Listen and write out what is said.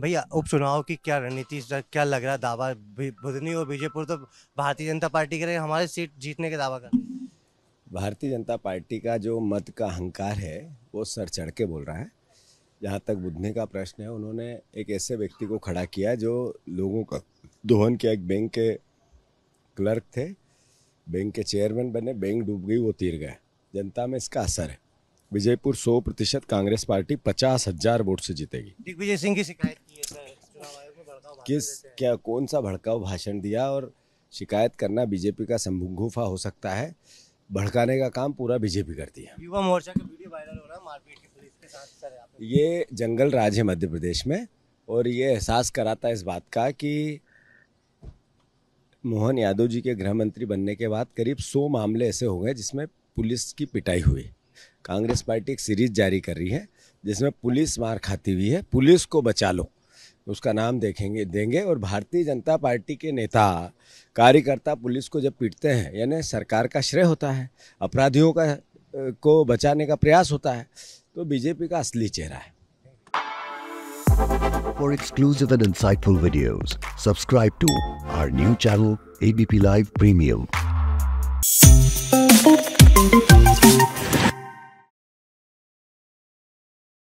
भैया उपचुनाव की क्या रणनीति क्या लग रहा है दावा बुधनी और बीजेपुर तो भारतीय जनता पार्टी के हमारे सीट जीतने का दावा कर भारतीय जनता पार्टी का जो मत का अहंकार है वो सर चढ़ के बोल रहा है जहाँ तक बुधने का प्रश्न है उन्होंने एक ऐसे व्यक्ति को खड़ा किया जो लोगों का दोहन किया एक बैंक के क्लर्क थे बैंक के चेयरमैन बने बैंक डूब गई वो तीर गए जनता में इसका असर है विजयपुर सौ प्रतिशत कांग्रेस पार्टी पचास हजार वोट से जीतेगी दिग्विजय सिंह की शिकायत किस क्या कौन सा भड़काऊ भाषण दिया और शिकायत करना बीजेपी का संभुफा हो सकता है भड़काने का काम पूरा बीजेपी करती है युवा मोर्चा का वीडियो वायरल हो रहा है मारपीट की पुलिस के साथ ये जंगल राज है मध्य प्रदेश में और ये एहसास कराता है इस बात का कि मोहन यादव जी के गृह मंत्री बनने के बाद करीब सौ मामले ऐसे हो गए जिसमें पुलिस की पिटाई हुई कांग्रेस पार्टी एक सीरीज जारी कर रही है जिसमें पुलिस मार खाती हुई है पुलिस को बचा लो उसका नाम देखेंगे देंगे और भारतीय जनता पार्टी के नेता कार्यकर्ता पुलिस को जब पीटते हैं यानी सरकार का श्रेय होता है अपराधियों का को बचाने का प्रयास होता है तो बीजेपी का असली चेहरा है For exclusive and insightful videos, subscribe to our new channel ABP Live Premium.